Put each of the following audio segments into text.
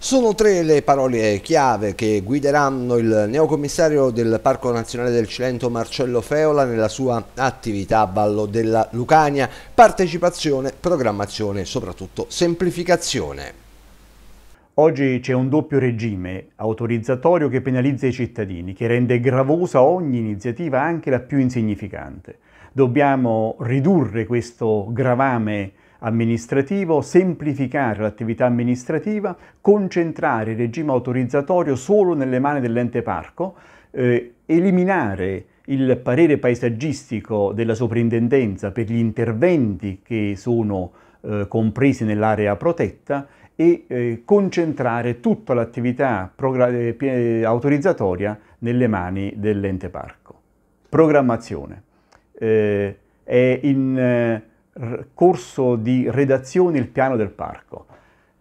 Sono tre le parole chiave che guideranno il neocommissario del Parco Nazionale del Cilento Marcello Feola nella sua attività a Vallo della Lucania, partecipazione, programmazione e soprattutto semplificazione. Oggi c'è un doppio regime autorizzatorio che penalizza i cittadini, che rende gravosa ogni iniziativa, anche la più insignificante. Dobbiamo ridurre questo gravame amministrativo, semplificare l'attività amministrativa, concentrare il regime autorizzatorio solo nelle mani dell'ente parco, eh, eliminare il parere paesaggistico della soprintendenza per gli interventi che sono eh, compresi nell'area protetta e eh, concentrare tutta l'attività eh, autorizzatoria nelle mani dell'ente parco. Programmazione. Eh, è in eh, corso di redazione il piano del parco.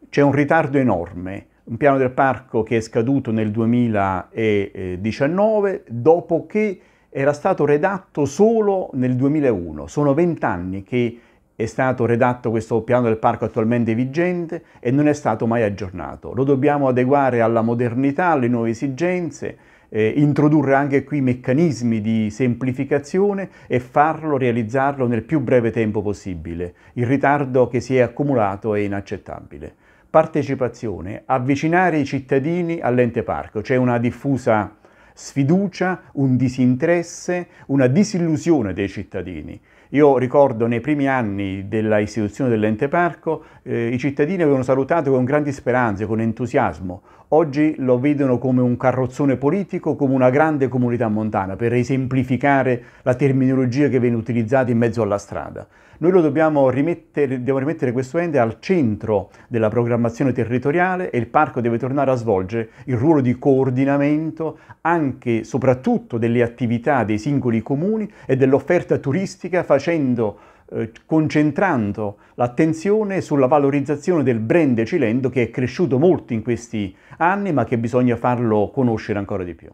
C'è un ritardo enorme, un piano del parco che è scaduto nel 2019, dopo che era stato redatto solo nel 2001. Sono vent'anni che è stato redatto questo piano del parco attualmente vigente e non è stato mai aggiornato. Lo dobbiamo adeguare alla modernità, alle nuove esigenze, eh, introdurre anche qui meccanismi di semplificazione e farlo, realizzarlo nel più breve tempo possibile. Il ritardo che si è accumulato è inaccettabile. Partecipazione, avvicinare i cittadini all'ente parco, c'è una diffusa sfiducia, un disinteresse, una disillusione dei cittadini. Io ricordo nei primi anni della istituzione dell'ente parco eh, i cittadini avevano salutato con grandi speranze, con entusiasmo. Oggi lo vedono come un carrozzone politico, come una grande comunità montana, per esemplificare la terminologia che viene utilizzata in mezzo alla strada. Noi lo dobbiamo rimettere, rimettere questo ente al centro della programmazione territoriale e il parco deve tornare a svolgere il ruolo di coordinamento anche anche, soprattutto, delle attività dei singoli comuni e dell'offerta turistica facendo, eh, concentrando l'attenzione sulla valorizzazione del brand cilento che è cresciuto molto in questi anni ma che bisogna farlo conoscere ancora di più.